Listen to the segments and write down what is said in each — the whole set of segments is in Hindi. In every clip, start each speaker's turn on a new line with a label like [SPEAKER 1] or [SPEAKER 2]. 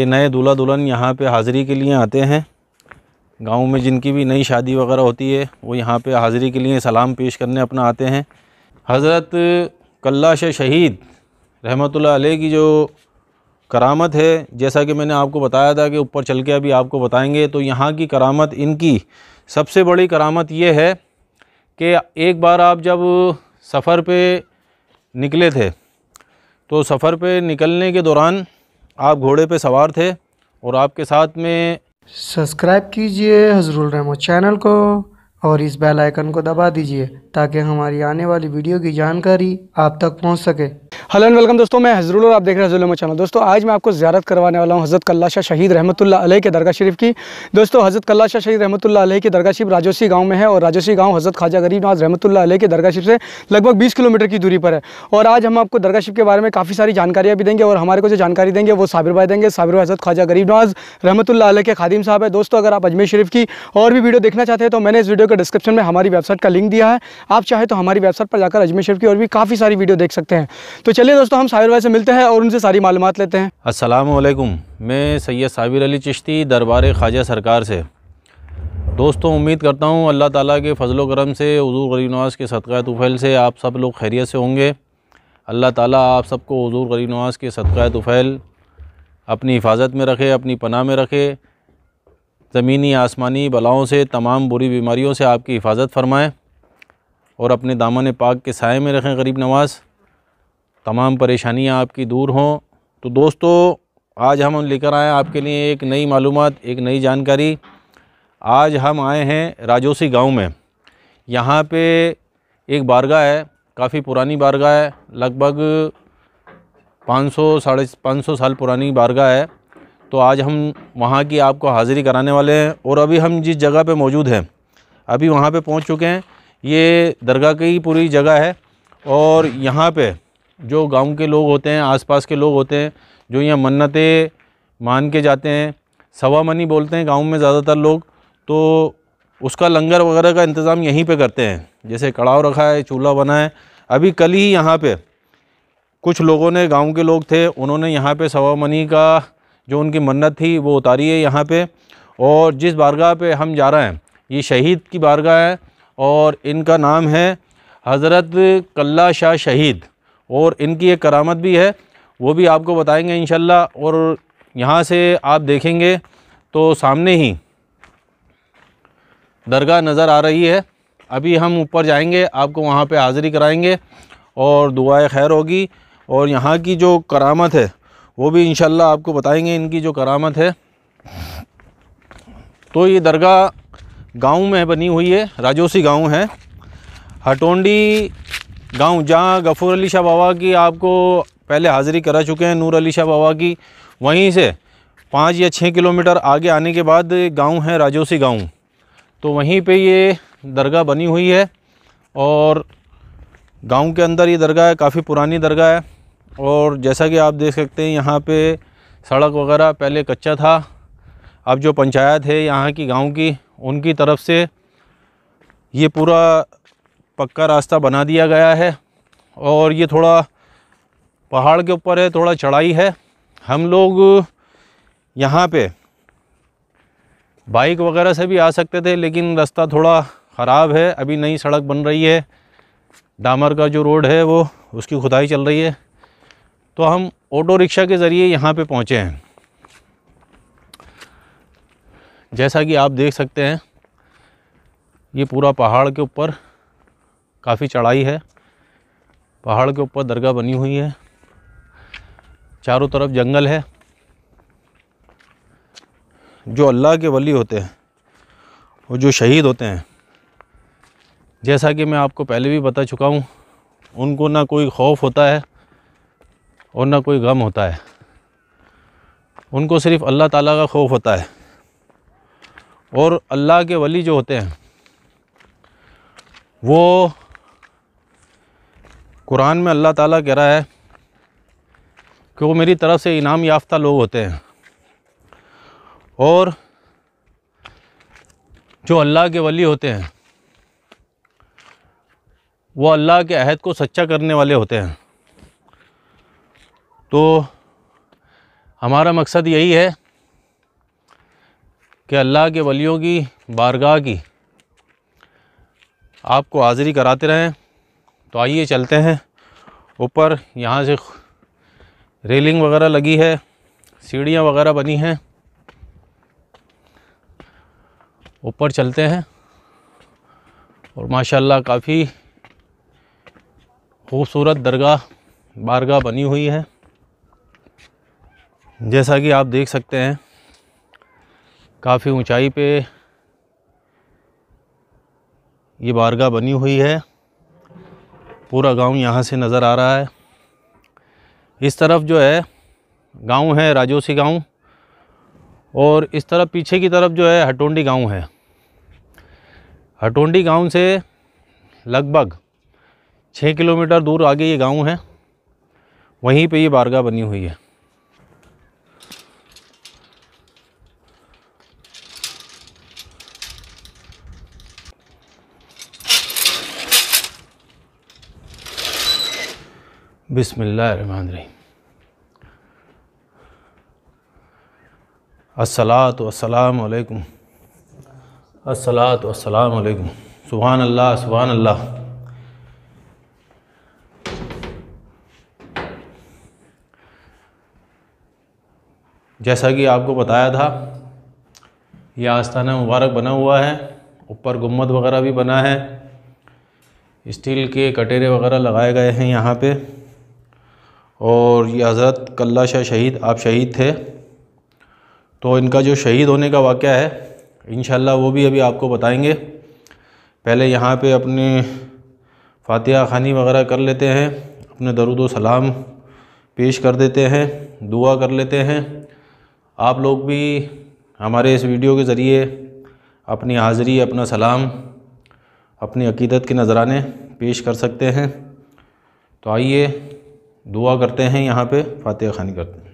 [SPEAKER 1] ये नए दूल्हा दुल्हन यहाँ पे हाज़िरी के लिए आते हैं गांव में जिनकी भी नई शादी वगैरह होती है वो यहाँ पे हाज़िरी के लिए सलाम पेश करने अपना आते हैं हज़रत कल्लाश शहीद रहमत आलह की जो करामत है जैसा कि मैंने आपको बताया था कि ऊपर चल के अभी आपको बताएंगे तो यहाँ की करामत इनकी सबसे बड़ी करामत ये है कि एक बार आप जब सफ़र पे निकले थे तो सफ़र पे निकलने के दौरान आप घोड़े पे सवार थे और आपके साथ में
[SPEAKER 2] सब्सक्राइब कीजिए हजरुल रहमो चैनल को और इस बेल आइकन को दबा दीजिए ताकि हमारी आने वाली वीडियो की जानकारी आप तक पहुंच सके हेलो एंड वेलकम दोस्तों मैं हजरुल और आप देख रहे हैं हजरुल चैनल दोस्तों आज मैं आपको ज्यारत करवाने वाला हूँ हज़रत कल्ला शाह शहीद रहमतुल्ला अलैह के दरगाह शरीफ की दोस्तों हज़रत कल्ला शाह शहीद रहमतुल्ला अलैह की दरगाह शरीफ राजोसी गाँव में है और राजोसी गांव हज़रत खाजा गरीब नवाज़ रहमतुल्ला अलैह के दरगाह शरीफ से लगभग बीस किलोमीटर की दूरी पर है और आज हम आपको दरगाह शरीफ के बारे में काफ़ी सारी जानकारियाँ भी देंगे और हमारे को जो जानकारी देंगे वो साबिर भाई देंगे साबिर भाई हज़रत खाजा गरीब नवाज रहमतुल्ला अलैह के खादिम साहब है दोस्तों अगर आप अजमेर शरीफ की और भी वीडियो देखना चाहते हैं तो मैंने इस वीडियो के डिस्क्रिप्शन में हमारी वेबसाइट का लिंक दिया है आप चाहे तो हमारी वेबसाइट पर जाकर अजमेर शरीफ की और भी काफ़ी सारी वीडियो देख सकते हैं तो तो चलिए दोस्तों हम साहिर भाई से मिलते हैं और उनसे सारी मालूम लेते हैं
[SPEAKER 1] असलम मैं सैयद साबिर अली चिश्ती दरबार ख्वाजा सरकार से दोस्तों उम्मीद करता हूँ अल्लाह ताला के फजलो करम से हज़ू गरीब नवाज़ के सदक़ा तुफ़ैल से आप सब लोग खैरियत से होंगे अल्लाह ताला आप सबको हजूर गरीब नवाज़ के सदक़ा तुफ़ैल अपनी हिफाजत में रखे अपनी पनाह में रखे ज़मीनी आसमानी बलाओं से तमाम बुरी बीमारियों से आपकी हिफाजत फरमाएँ और अपने दामन पाक के साय में रखें गरीब नवाज़ तमाम परेशानियाँ आपकी दूर हों तो दोस्तों आज हम लेकर आए आपके लिए एक नई मालूम एक नई जानकारी आज हम आए हैं राजोसी गांव में यहाँ पे एक बारगाह है काफ़ी पुरानी बारगाह है लगभग 500 सौ साढ़े पाँच साल पुरानी बारगाह है तो आज हम वहाँ की आपको हाज़िरी कराने वाले हैं और अभी हम जिस जगह पे मौजूद हैं अभी वहाँ पे पहुँच चुके हैं ये दरगाह की पूरी जगह है और यहाँ पे जो गांव के लोग होते हैं आसपास के लोग होते हैं जो यहाँ मन्नतें मान के जाते हैं सवा मनी बोलते हैं गांव में ज़्यादातर लोग तो उसका लंगर वगैरह का इंतज़ाम यहीं पे करते हैं जैसे कड़ाव रखा है चूल्हा बना है अभी कल ही यहाँ पे कुछ लोगों ने गांव के लोग थे उन्होंने यहाँ पे सवा मनी का जो उनकी मन्नत थी वो उतारी है यहाँ पर और जिस बारगाह पे हम जा रहे हैं ये शहीद की बारगाह है और इनका नाम है हज़रत कल्ला शाह शहीद और इनकी एक करामत भी है वो भी आपको बताएंगे इन और यहाँ से आप देखेंगे तो सामने ही दरगाह नज़र आ रही है अभी हम ऊपर जाएंगे आपको वहाँ पे हाज़िरी कराएंगे और दुआए खैर होगी और यहाँ की जो करामत है वो भी इन आपको बताएंगे इनकी जो करामत है तो ये दरगाह गांव में बनी हुई है राजोसी गांव है हटोंडी गांव जहां गफ़ूर अली शाह बाबा की आपको पहले हाज़िरी करा चुके हैं नूर अली शाह बाबा की वहीं से पाँच या छः किलोमीटर आगे आने के बाद गांव है राजोसी गांव तो वहीं पे ये दरगाह बनी हुई है और गांव के अंदर ये दरगाह है काफ़ी पुरानी दरगाह है और जैसा कि आप देख सकते हैं यहाँ पे सड़क वगैरह पहले कच्चा था अब जो पंचायत है यहाँ की गांव की उनकी तरफ से ये पूरा पक्का रास्ता बना दिया गया है और ये थोड़ा पहाड़ के ऊपर है थोड़ा चढ़ाई है हम लोग यहाँ पे बाइक वगैरह से भी आ सकते थे लेकिन रास्ता थोड़ा ख़राब है अभी नई सड़क बन रही है डामर का जो रोड है वो उसकी खुदाई चल रही है तो हम ऑटो रिक्शा के ज़रिए यहाँ पे पहुँचे हैं जैसा कि आप देख सकते हैं ये पूरा पहाड़ के ऊपर काफ़ी चढ़ाई है पहाड़ के ऊपर दरगाह बनी हुई है चारों तरफ जंगल है जो अल्लाह के वली होते हैं और जो शहीद होते हैं जैसा कि मैं आपको पहले भी बता चुका हूँ उनको ना कोई खौफ होता है और ना कोई गम होता है उनको सिर्फ़ अल्लाह ताला का खौफ होता है और अल्लाह के वली जो होते हैं वो कुरान में अल्लाह ताला कह रहा है कि वो मेरी तरफ से इनाम याफ्ता लोग होते हैं और जो अल्लाह के वली होते हैं वो अल्लाह के अहद को सच्चा करने वाले होते हैं तो हमारा मकसद यही है कि अल्लाह के वलियों की बारगाह की आपको हाज़िरी कराते रहें तो आइए चलते हैं ऊपर यहाँ से रेलिंग वगैरह लगी है सीढ़ियाँ वगैरह बनी हैं ऊपर चलते हैं और माशाल्लाह काफ़ी खूबसूरत दरगाह बारगाह बनी हुई है जैसा कि आप देख सकते हैं काफ़ी ऊंचाई पे ये बारगाह बनी हुई है पूरा गांव यहाँ से नज़र आ रहा है इस तरफ जो है गांव है राजोसी गांव और इस तरफ पीछे की तरफ जो है हटोंडी गांव है हटोंडी गांव से लगभग छः किलोमीटर दूर आगे ये गांव है वहीं पे ये बारगाह बनी हुई है बिसमीम असलात अल्लाह सुबहान अल्लाह जैसा कि आपको बताया था यह आस्थाना मुबारक बना हुआ है ऊपर गुम्मद वगैरह भी बना है स्टील के कटेरे वगैरह लगाए गए हैं यहाँ पे और ये हज़रत कल्ला शाह शहीद आप शहीद थे तो इनका जो शहीद होने का वाक़ है इन वो भी अभी आपको बताएंगे पहले यहाँ पे अपने फातिहा खानी वगैरह कर लेते हैं अपने दरुद सलाम पेश कर देते हैं दुआ कर लेते हैं आप लोग भी हमारे इस वीडियो के ज़रिए अपनी हाज़री अपना सलाम अपनी अकीदत के नजराने पेश कर सकते हैं तो आइए दुआ करते हैं यहाँ पे फातह खानी करते हैं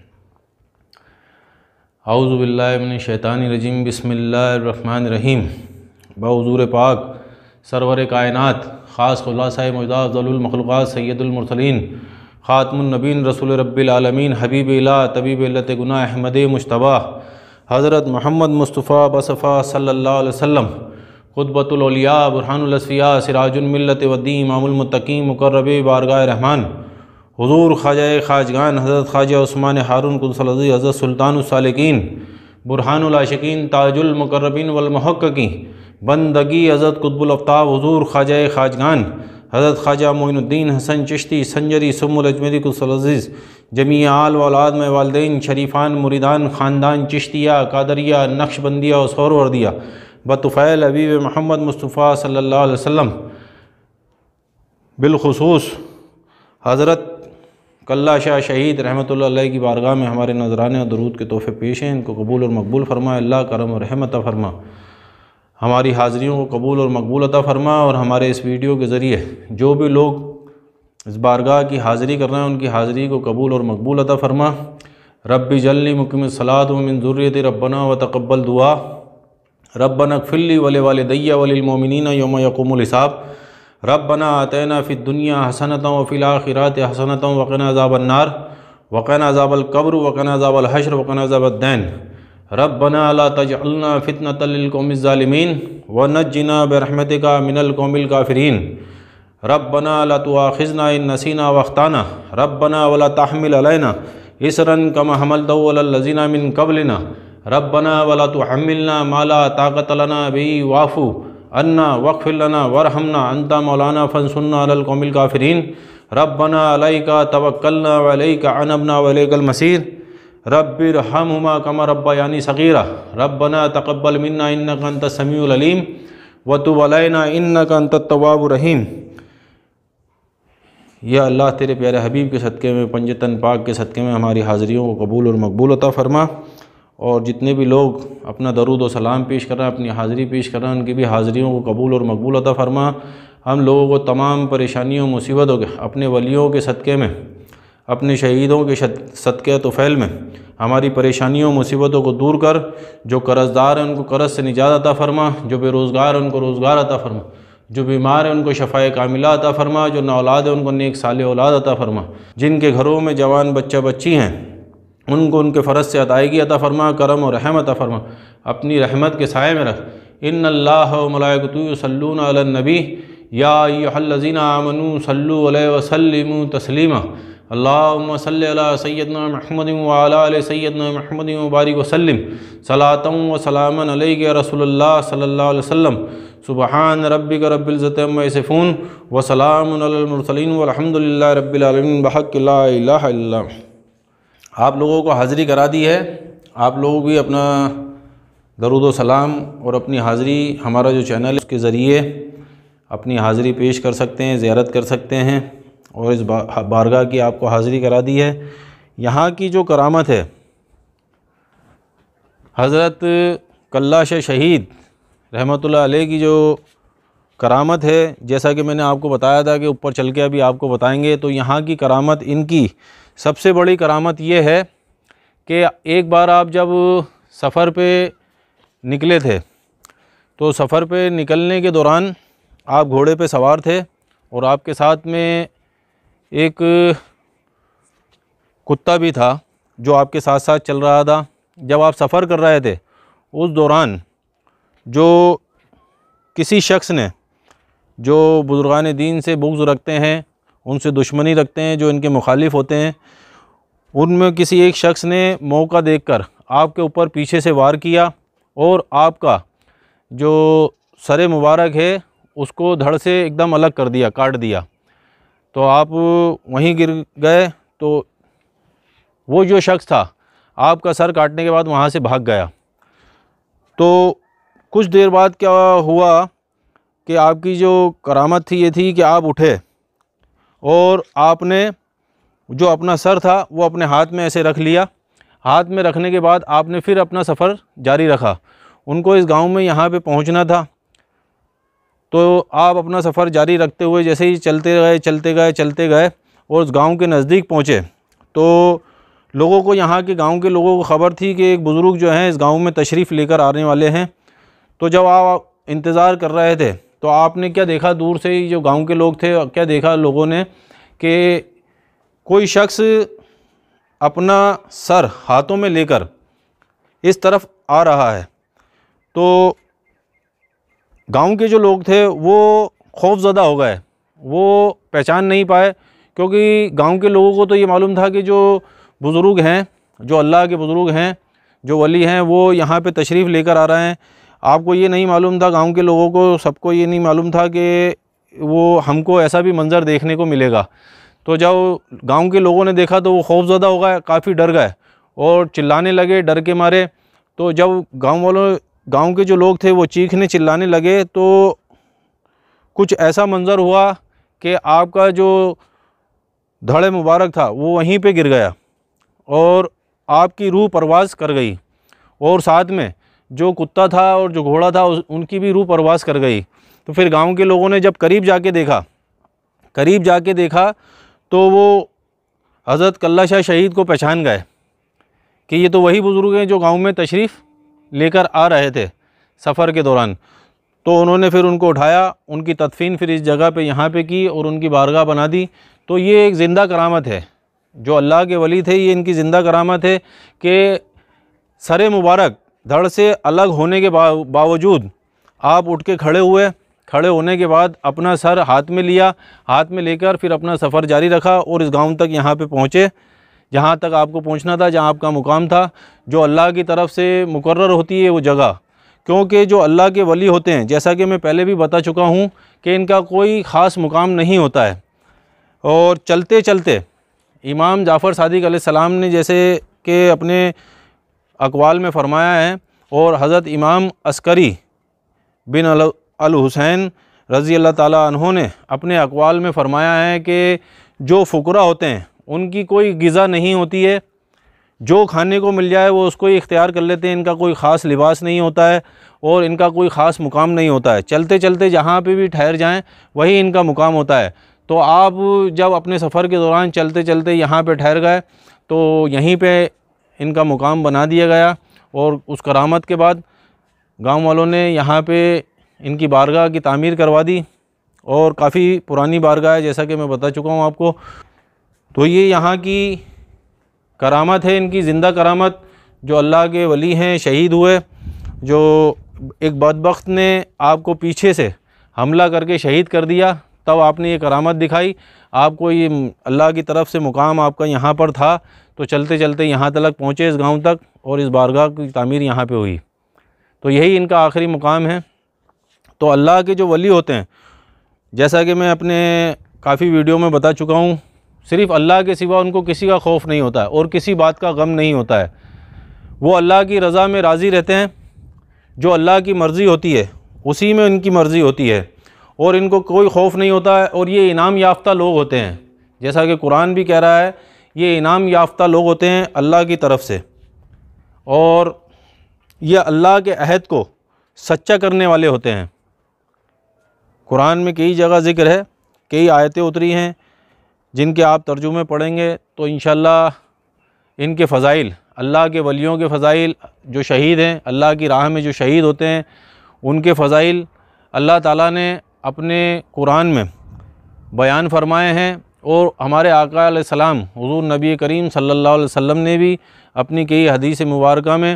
[SPEAKER 1] हाउज़बिल्लामिन शैतानी रजीम बसमिल्लर रहीम बज़ूर पाक सरवर कायनत ख़ास खुलासा मौजा अफ़लमखलूक़ सैदुलमरसलिन ख़ातमनबीन रसूल रबालमीन हबीब ला तबीब लत गुना अहमद मुशतबा हज़रत महमद मुस्तफ़ा बसफ़ा सल्ला वसम खुतबतलिया बुरहानसिया सिराजुलमिल्लत वदीम अमलमतकीम मुकर्रब बारगा रहमान हजूर ख्वाजा ख्वाजगान हज़रत ख्वाजा ऊस्मान हारून कुलसलजी हज़रत सुल्तानसालकिन बुरहानलाशकिन ताजुलमकरबिन वलमहक़ी बंदगी हज़रत कुतबुलफ्ताब हजूर ख्वाजा ख्वाजगान हज़रत ख्वाजा मोनुद्दीन हसन चिश्ती संजरी सुमुल अजमरी कुलसलजीज़ जमी आल वालाद में वालदेन शरीफान मुरीदान ख़ानदान चिश्तिया कादरिया नक्शबंदिया और सौरवर्दिया बतफ़ैल अबीब महमद मुस्तफ़ा सल्ला वसम बिलखसूस हज़रत कल्ला शाह शहीद रहमत की बारगाह में हमारे नजराने और दरूद के तोहफ़े पेश हैं इनको कबूल और मकबूल फरमाए अल्लाह करम और रहमत फरमा हमारी हाज़ियों को कबूल और मकबूल अता फरमा और हमारे इस वीडियो के ज़रिए जो भी लोग इस बारगाह की हाज़िरी कर रहे हैं उनकी हाज़िरी को कबूल और मकबूल अता फरमा रबी जल्ली मुकम सलात वमिन ज़ुर्रियत रबना व तकबल दुआ रबन अकफिल्ली वल वाल दैया वलमिन योम यकूमल रब बना आतना फ़िर दुनिया हसनतों फ़िलाखिरत हसनतों वक़न अज़ाबनार वक़न अज़ाबलकब्र वक़न अज़ाबलहशर वक़न अजाबद्दैन रब बना अला तजल्ना फ़ितनतलकौमज़ालमीन व नजना बरहमत का मिनलकौमिल काफ़रीन रब बना अला तो आखिज़ना नसीना वख्ताना रब बना वला तहमिल अलैना इसरन कम हमल दजीना मिन कबलना रब बना वला तो हमिलना माला ताकतलना बी वाफ़ू अन्ना वक़िलना वरहमना अंता मौलाना फ़नसन्ना अलकौमिल काफ़रीन रब रबना का तवक्लना का अनबना मसीर रबिर हमा कमर रब्बा यानी रब बना तकबल मन्ना इन्ना कंत समीम वलैना इन्ना कंत तवाबरहीम यह अल्लाह तेरे प्यारे हबीब के सदक़े में पंजतन पाक के सदक़े में हमारी हाज़रीों को कबूल और मकबूल अता फ़रमा और जितने भी लोग अपना दरूद व सलाम पेश कर रहे हैं अपनी हाज़िरी पेश कर रहे हैं उनकी भी हाज़िरियों को कबूल और मकबूल अता फरमा हम लोगों को तमाम परेशानियों मुसीबतों के अपने वलियों के सदक़े में अपने शहीदों के सदक़े तोफ़ैल में हमारी परेशानियों मुसीबतों को दूर कर जो कर्जदार हैं उनको कर्ज से निजात अता फरमा जो बेरोज़गार हैं उनको रोज़गार अता फरमा जो बीमार हैं उनको शफाए कामिला अता फरमा जो नौलाद है उनको नेक साल औलाद अता फरमा जिनके घरों में जवान बच्चा बच्ची हैं उनको उनके फ़र्ज़ से अदायगी अता फरमा करम और रहम अता फरमा अपनी रहमत के साय में रख इन अल्लाह मलाकतूसलून याजीन आमनू सल्लु वसलम तस्लीमा अल्लाम सल सैदना महमद सैद महमद वबारक वसलम सलात व रसोल रसोल्ला सल्ला वसम सुबहान रबिक रबिल्ज़त वसलामसलिन वहमदिल्ल रबीआलम बहक आप लोगों को हाज़िरी करा दी है आप लोग भी अपना दरुद सलाम और अपनी हाज़िरी हमारा जो चैनल है उसके ज़रिए अपनी हाज़िरी पेश कर सकते हैं ज़्यारत कर सकते हैं और इस बारगाह की आपको हाज़िरी करा दी है यहाँ की जो करामत है हज़रत कल्ला शहीद रहमतुल्लाह अलैह की जो करामत है जैसा कि मैंने आपको बताया था कि ऊपर चल के अभी आपको बताएंगे तो यहाँ की करामत इनकी सबसे बड़ी करामत ये है कि एक बार आप जब सफ़र पे निकले थे तो सफ़र पे निकलने के दौरान आप घोड़े पे सवार थे और आपके साथ में एक कुत्ता भी था जो आपके साथ साथ चल रहा था जब आप सफ़र कर रहे थे उस दौरान जो किसी शख्स ने जो बुजुर्गान दीन से बुग्ज़ रखते हैं उनसे दुश्मनी रखते हैं जो इनके मुखालिफ होते हैं उनमें किसी एक शख्स ने मौका देखकर आपके ऊपर पीछे से वार किया और आपका जो सर मुबारक है उसको धड़ से एकदम अलग कर दिया काट दिया तो आप वहीं गिर गए तो वो जो शख्स था आपका सर काटने के बाद वहाँ से भाग गया तो कुछ देर बाद क्या हुआ कि आपकी जो करामत थी ये थी कि आप उठे और आपने जो अपना सर था वो अपने हाथ में ऐसे रख लिया हाथ में रखने के बाद आपने फिर अपना सफ़र जारी रखा उनको इस गांव में यहाँ पे पहुँचना था तो आप अपना सफ़र जारी रखते हुए जैसे ही चलते गए चलते गए चलते गए और उस गाँव के नज़दीक पहुँचे तो लोगों को यहाँ के गांव के लोगों को ख़बर थी कि एक बुज़ुर्ग जो हैं इस गांव में तशरीफ़ लेकर आने वाले हैं तो जब आप इंतज़ार कर रहे थे तो आपने क्या देखा दूर से ही जो गांव के लोग थे क्या देखा लोगों ने कि कोई शख्स अपना सर हाथों में लेकर इस तरफ आ रहा है तो गांव के जो लोग थे वो खौफ ज़्यादा हो गए वो पहचान नहीं पाए क्योंकि गांव के लोगों को तो ये मालूम था कि जो बुज़ुर्ग हैं जो अल्लाह के बुज़ुर्ग हैं जो वली हैं वो यहाँ पे तशरीफ़ लेकर आ रहे हैं आपको ये नहीं मालूम था गांव के लोगों को सबको ये नहीं मालूम था कि वो हमको ऐसा भी मंज़र देखने को मिलेगा तो जब गांव के लोगों ने देखा तो वो खौफजदा हो गए काफ़ी डर गए और चिल्लाने लगे डर के मारे तो जब गांव वालों गांव के जो लोग थे वो चीखने चिल्लाने लगे तो कुछ ऐसा मंज़र हुआ कि आपका जो धड़े मुबारक था वो वहीं पर गिर गया और आपकी रूह परवाज़ कर गई और साथ में जो कुत्ता था और जो घोड़ा था उनकी भी रूह परवास कर गई तो फिर गांव के लोगों ने जब करीब जाके देखा करीब जाके देखा तो वो हज़रत कल्ला शाह शहीद को पहचान गए कि ये तो वही बुज़ुर्ग हैं जो गांव में तशरीफ़ लेकर आ रहे थे सफ़र के दौरान तो उन्होंने फिर उनको उठाया उनकी तदफीन फिर इस जगह पे यहाँ पे की और उनकी बारगाह बना दी तो ये एक ज़िंदा करामत है जो अल्लाह के वली थे ये इनकी ज़िंदा करामत है कि सरे मुबारक धड़ से अलग होने के बावजूद आप उठ के खड़े हुए खड़े होने के बाद अपना सर हाथ में लिया हाथ में लेकर फिर अपना सफ़र जारी रखा और इस गांव तक यहाँ पे पहुँचे जहाँ तक आपको पहुँचना था जहाँ आपका मुकाम था जो अल्लाह की तरफ से मुकर्र होती है वो जगह क्योंकि जो अल्लाह के वली होते हैं जैसा कि मैं पहले भी बता चुका हूँ कि इनका कोई ख़ास मुकाम नहीं होता है और चलते चलते इमाम जाफ़र सदक सलाम ने जैसे कि अपने अकवाल में फ़रमाया है और हज़रत इमाम अस्करी बिन अल हुसैन रज़ी अल्लाह ताली ने अपने अकवाल में फ़रमाया है कि जो फ़करा होते हैं उनकी कोई गज़ा नहीं होती है जो खाने को मिल जाए वो उसको ही इख्तियार कर लेते हैं इनका कोई ख़ास लिबास नहीं होता है और इनका कोई ख़ास मुकाम नहीं होता है चलते चलते जहाँ पे भी ठहर जाएं वही इनका मुकाम होता है तो आप जब अपने सफ़र के दौरान चलते चलते यहाँ पे ठहर गए तो यहीं पे इनका मुकाम बना दिया गया और उस करामत के बाद गांव वालों ने यहाँ पे इनकी बारगाह की तामीर करवा दी और काफ़ी पुरानी बारगाह है जैसा कि मैं बता चुका हूँ आपको तो ये यहाँ की करामत है इनकी ज़िंदा करामत जो अल्लाह के वली हैं शहीद हुए जो एक बदबख्त ने आपको पीछे से हमला करके शहीद कर दिया तब आपने ये करामत दिखाई आपको ये अल्लाह की तरफ से मुकाम आपका यहाँ पर था तो चलते चलते यहाँ तक पहुँचे इस गाँव तक और इस बारगाह की तमीर यहाँ पर हुई तो यही इनका आखिरी मुकाम है तो अल्लाह के जो वली होते हैं जैसा कि मैं अपने काफ़ी वीडियो में बता चुका हूँ सिर्फ अल्लाह के सिवा उनको किसी का खौफ नहीं होता है और किसी बात का गम नहीं होता है वो अल्लाह की रज़ा में राज़ी रहते हैं जो अल्लाह की मर्ज़ी होती है उसी में उनकी मर्ज़ी होती है और इनको कोई खौफ नहीं होता है और ये इनाम याफ्ता लोग होते हैं जैसा कि कुरान भी कह रहा है ये इनाम याफ्ता लोग होते हैं अल्लाह की तरफ से और ये अल्लाह के अहद को सच्चा करने वाले होते हैं कुरान में कई जगह ज़िक्र है कई आयतें उतरी हैं जिनके आप तर्जुमे पढ़ेंगे तो इन इनके फ़ज़ाइल अल्लाह के वलियों के फ़ज़ाइल जो शहीद हैं अल्लाह की राह में जो शहीद होते हैं उनके फ़ज़ाइल अल्लाह ताला ने अपने कुरान में बयान फरमाए हैं और हमारे आका सलाम हजूर नबी करीम सल्लल्लाहु अलैहि वसल्लम ने भी अपनी कई हदीस मुबारक में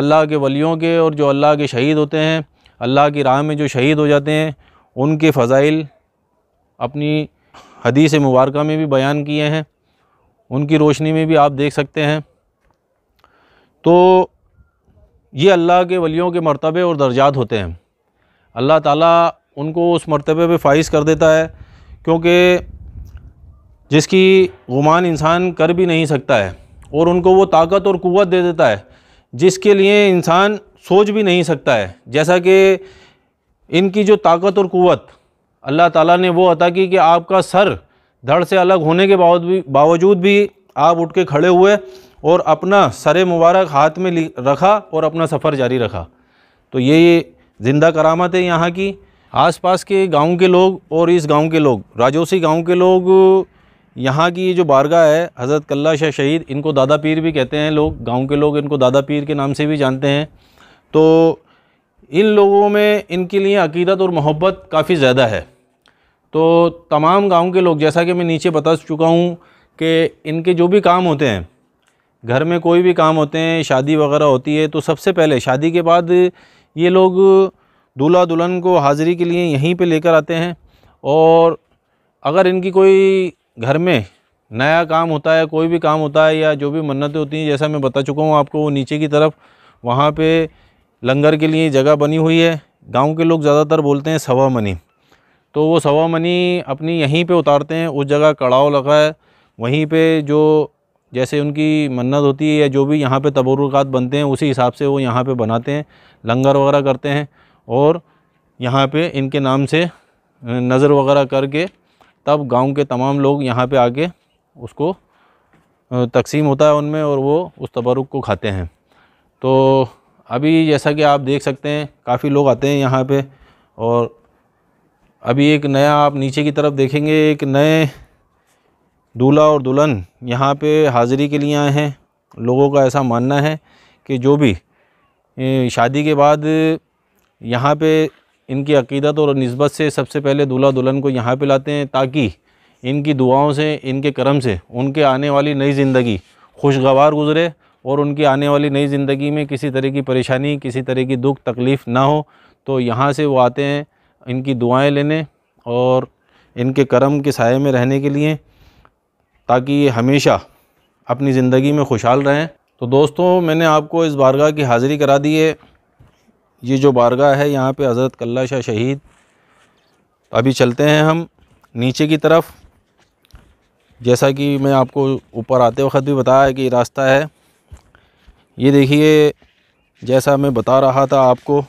[SPEAKER 1] अल्लाह के वलियों के और जो अल्लाह के शहीद होते हैं अल्लाह की राह में जो शहीद हो जाते हैं उनके फ़ज़ाइल अपनी हदीस मुबारक में भी बयान किए हैं उनकी रोशनी में भी आप देख सकते हैं तो ये अल्लाह के वलियों के मरतबे और दर्जात होते हैं अल्लाह ताला उनको उस मरतबे पे फाइज कर देता है क्योंकि जिसकी गुमान इंसान कर भी नहीं सकता है और उनको वो ताकत और क़वत दे देता है जिसके लिए इंसान सोच भी नहीं सकता है जैसा कि इनकी जो ताकत और कुवत अल्लाह ताला ने वो अता की कि आपका सर धड़ से अलग होने के बावजूद भी आप उठ के खड़े हुए और अपना सर मुबारक हाथ में रखा और अपना सफ़र जारी रखा तो ये ज़िंदा करामत है यहाँ की आसपास के गांव के लोग और इस गांव के लोग राजौसी गांव के लोग यहाँ की जो बारगाह है हज़रत कल्ला शाह शहीद इनको दादा पीर भी कहते हैं लोग गांव के लोग इनको दादा पीर के नाम से भी जानते हैं तो इन लोगों में इनके लिए अकीदत और मोहब्बत काफ़ी ज़्यादा है तो तमाम गांव के लोग जैसा कि मैं नीचे बता चुका हूँ कि इनके जो भी काम होते हैं घर में कोई भी काम होते हैं शादी वगैरह होती है तो सबसे पहले शादी के बाद ये लोग दूल्हा दुल्हन को हाज़िरी के लिए यहीं पर लेकर आते हैं और अगर इनकी कोई घर में नया काम होता है कोई भी काम होता है या जो भी मन्नतें होती हैं जैसा मैं बता चुका हूँ आपको वो नीचे की तरफ वहाँ पे लंगर के लिए जगह बनी हुई है गांव के लोग ज़्यादातर बोलते हैं सवा मनी तो वो सवा मनी अपनी यहीं पे उतारते हैं उस जगह कड़ाव लगा है वहीं पे जो जैसे उनकी मन्नत होती है या जो भी यहाँ पे तबरुकात बनते हैं उसी हिसाब से वो यहाँ पे बनाते हैं लंगर वगैरह करते हैं और यहाँ पे इनके नाम से नज़र वगैरह करके तब गांव के तमाम लोग यहाँ पे आके उसको तकसीम होता है उनमें और वो उस तबरुक को खाते हैं तो अभी जैसा कि आप देख सकते हैं काफ़ी लोग आते हैं यहाँ पे और अभी एक नया आप नीचे की तरफ देखेंगे एक नए दूल्हा और दुल्हन यहाँ पे हाज़िरी के लिए आए हैं लोगों का ऐसा मानना है कि जो भी शादी के बाद यहाँ पे इनकी अकीदत और नस्बत से सबसे पहले दूल्हा दुल्हन को यहाँ पर लाते हैं ताकि इनकी दुआओं से इनके करम से उनके आने वाली नई ज़िंदगी खुशगवार गुजरे और उनकी आने वाली नई ज़िंदगी में किसी तरह की परेशानी किसी तरह की दुख तकलीफ़ ना हो तो यहाँ से वो आते हैं इनकी दुआएं लेने और इनके करम के साय में रहने के लिए ताकि ये हमेशा अपनी ज़िंदगी में खुशहाल रहें तो दोस्तों मैंने आपको इस बारगाह की हाज़िरी करा दी है ये जो बारगाह है यहाँ पे हज़रत कल्ला शाह शहीद अभी चलते हैं हम नीचे की तरफ जैसा कि मैं आपको ऊपर आते वक्त भी बताया कि रास्ता है ये देखिए जैसा मैं बता रहा था आपको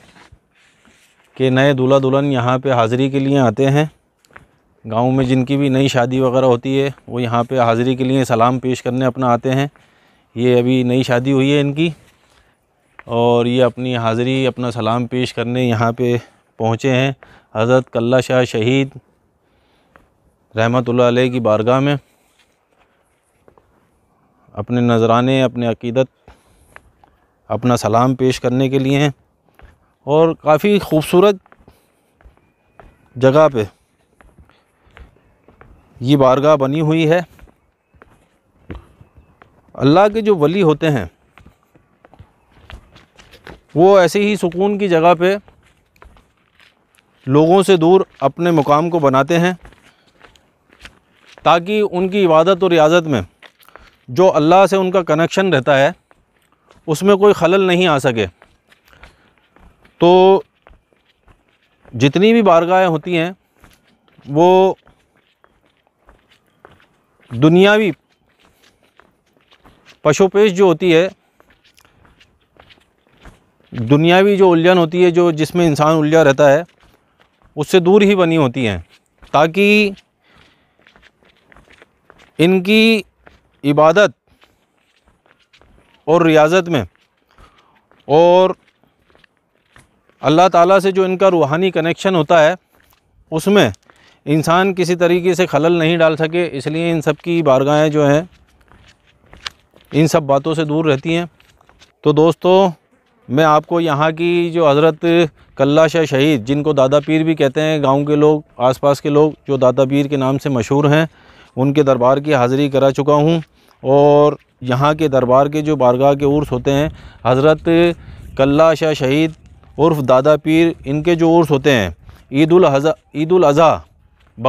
[SPEAKER 1] कि नए दूल्हा दुल्हन यहाँ पे हाज़री के लिए आते हैं गांव में जिनकी भी नई शादी वगैरह होती है वो यहाँ पे हाज़री के लिए सलाम पेश करने अपना आते हैं ये अभी नई शादी हुई है इनकी और ये अपनी हाज़री अपना सलाम पेश करने यहाँ पे पहुँचे हैं हज़रत कल्ला शाह शहीद रहमत ला की बारगाह में अपने नजराने अपने अकीदत अपना सलाम पेश करने के लिए हैं और काफ़ी ख़ूबसूरत जगह पे ये बारगाह बनी हुई है अल्लाह के जो वली होते हैं वो ऐसे ही सुकून की जगह पे लोगों से दूर अपने मुकाम को बनाते हैं ताकि उनकी इबादत और रियाजत में जो अल्लाह से उनका कनेक्शन रहता है उसमें कोई खलल नहीं आ सके तो जितनी भी बारगाहें होती हैं वो दुनियावी पशुपेश जो होती है दुनियावी जो उलझन होती है जो जिसमें इंसान उलझा रहता है उससे दूर ही बनी होती हैं ताकि इनकी इबादत और रियाजत में और अल्लाह ताला से जो इनका रूहानी कनेक्शन होता है उसमें इंसान किसी तरीके से खलल नहीं डाल सके इसलिए इन सब की बारगाहें जो हैं इन सब बातों से दूर रहती हैं तो दोस्तों मैं आपको यहाँ की जो हज़रत कल्ला शाह शहीद जिनको दादा पीर भी कहते हैं गांव के लोग आसपास के लोग जो दादा पीर के नाम से मशहूर हैं उनके दरबार की हाज़िरी करा चुका हूँ और यहाँ के दरबार के जो बारगाह के उर्स होते हैं हज़रत कल्ला शाह शहीद उर्फ दादा पीर इनके जो उर्स होते हैं ईद अजा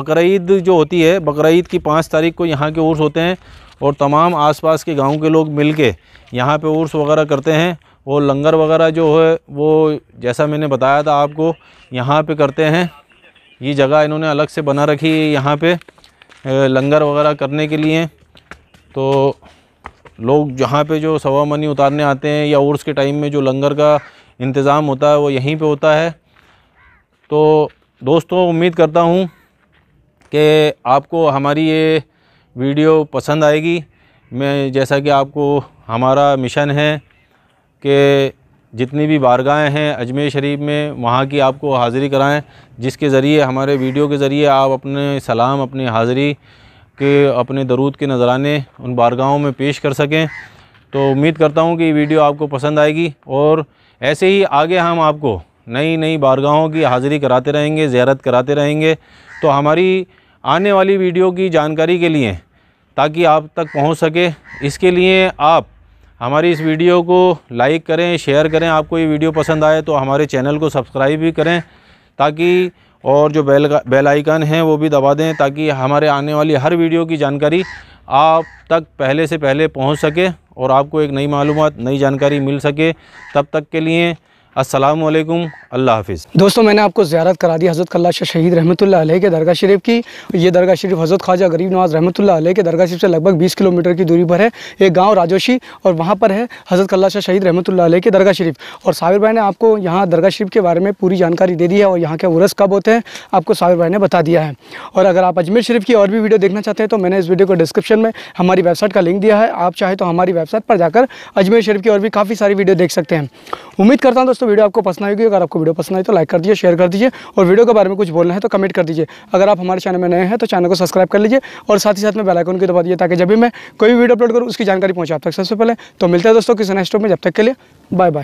[SPEAKER 1] बकर जो होती है बकर की पाँच तारीख को यहाँ के उर्स होते हैं और तमाम आसपास के गांव के लोग मिलके यहाँ पर उर्स वगैरह करते हैं और लंगर वगैरह जो है वो जैसा मैंने बताया था आपको यहाँ पे करते हैं ये जगह इन्होंने अलग से बना रखी है यहाँ पे लंगर वगैरह करने के लिए तो लोग जहाँ पे जो सवा मनी उतारने आते हैं या उर्स के टाइम में जो लंगर का इंतज़ाम होता है वो यहीं पे होता है तो दोस्तों उम्मीद करता हूँ कि आपको हमारी ये वीडियो पसंद आएगी मैं जैसा कि आपको हमारा मिशन है कि जितनी भी बारगाहें हैं अजमेर शरीफ में वहाँ की आपको हाज़िरी कराएं जिसके ज़रिए हमारे वीडियो के ज़रिए आप अपने सलाम अपनी हाज़िरी के अपने दरूद के नजराने उन बारगाहों में पेश कर सकें तो उम्मीद करता हूँ कि वीडियो आपको पसंद आएगी और ऐसे ही आगे हम आपको नई नई बारगाहों की हाज़िरी कराते रहेंगे ज़्यारत कराते रहेंगे तो हमारी आने वाली वीडियो की जानकारी के लिए ताकि आप तक पहुँच सके इसके लिए आप हमारी इस वीडियो को लाइक करें शेयर करें आपको ये वीडियो पसंद आए तो हमारे चैनल को सब्सक्राइब भी करें ताकि और जो बेल बेल आइकन है वो भी दबा दें ताकि हमारे आने वाली हर वीडियो की जानकारी आप तक पहले से पहले पहुंच सके और आपको एक नई मालूम नई जानकारी मिल सके तब तक के लिए अस्सलाम वालेकुम अल्लाह हाफिज़
[SPEAKER 2] दोस्तों मैंने आपको ज्यारत करा दी हज़रत कल्ला शाह शहीद रहमतुल्लाह अलैह के दरगाह शरीफ की ये दरगाह शरीफ हज़रत ख्वाजा गरीब नवाज रहमतुल्लाह अलैह के दरगाह शरीफ से लगभग 20 किलोमीटर की दूरी पर है ये गांव राजोशी और वहाँ पर है हज़रत कल्ला शाह शहीद रहमतुल्लाह अलैह के दरगाह शरीफ और साबिर भाई ने आपको यहाँ दरगाह शरीफ के बारे में पूरी जानकारी दे दी है और यहाँ के उर्स कब होते हैं आपको साबिर भाई ने बता दिया है और अगर आप अजमेर शरीफ की और भी वीडियो देखना चाहते हैं तो मैंने इस वीडियो को डिस्क्रिप्शन में हमारी वेबसाइट का लिंक दिया है आप चाहे तो हमारी वेबसाइट पर जाकर अजमेर शरीफ की और भी काफ़ी सारी वीडियो देख सकते हैं उम्मीद करता हूँ दोस्तों दोस्तों वीडियो आपको पसंद आएगी अगर आपको वीडियो पसंद आई तो लाइक कर दीजिए शेयर कर दीजिए और वीडियो के बारे में कुछ बोलना है तो कमेंट कर दीजिए अगर आप हमारे चैनल में नए हैं तो चैनल को सब्सक्राइब कर लीजिए और साथ ही साथ में बेलाइकन की दबा दिए ताकि जब भी मैं कोई भी वीडियो अपलोड करूँ उसकी जानकारी पहुँचे आप तक सबसे पहले तो मिलता है दोस्तों किसी नेक्स्ट में जब तक के लिए बाय बाय